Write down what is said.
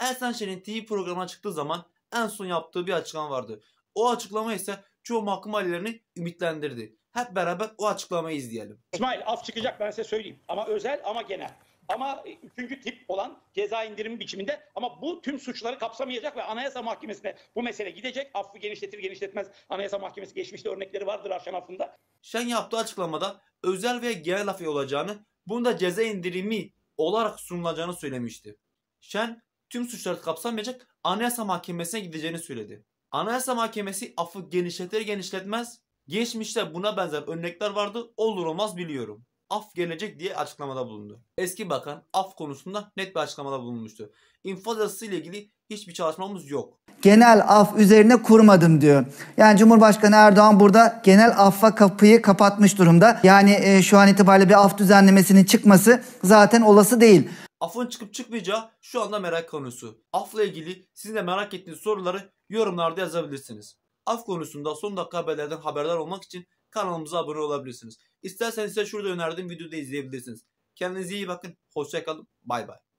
Ersen Şen'in TV programına çıktığı zaman en son yaptığı bir açıklama vardı. O açıklama ise çoğu mahkum ailelerini ümitlendirdi. Hep beraber o açıklamayı izleyelim. İsmail af çıkacak ben size söyleyeyim. Ama özel ama genel. Ama e, üçüncü tip olan ceza indirimi biçiminde ama bu tüm suçları kapsamayacak ve Anayasa Mahkemesi'ne bu mesele gidecek. Affı genişletir genişletmez Anayasa Mahkemesi geçmişte örnekleri vardır Arşan affında. Şen yaptığı açıklamada özel ve genel afya olacağını, bunda ceza indirimi olarak sunulacağını söylemişti. Şen tüm suçları kapsamayacak Anayasa Mahkemesi'ne gideceğini söyledi. Anayasa Mahkemesi affı genişletir genişletmez geçmişte buna benzer örnekler vardı olur olmaz biliyorum. Af gelecek diye açıklamada bulundu. Eski bakan af konusunda net bir açıklamada bulunmuştu. İnfaz ile ilgili hiçbir çalışmamız yok. Genel af üzerine kurmadım diyor. Yani Cumhurbaşkanı Erdoğan burada genel affa kapıyı kapatmış durumda. Yani e, şu an itibariyle bir af düzenlemesinin çıkması zaten olası değil. Af'ın çıkıp çıkmayacağı şu anda merak konusu. Af'la ilgili sizin de merak ettiğiniz soruları yorumlarda yazabilirsiniz. Af konusunda son dakika haberlerden haberdar olmak için kanalımıza abone olabilirsiniz. İsterseniz size şurada önerdiğim videoda izleyebilirsiniz. Kendinize iyi bakın. Hoşçakalın. Bay bay.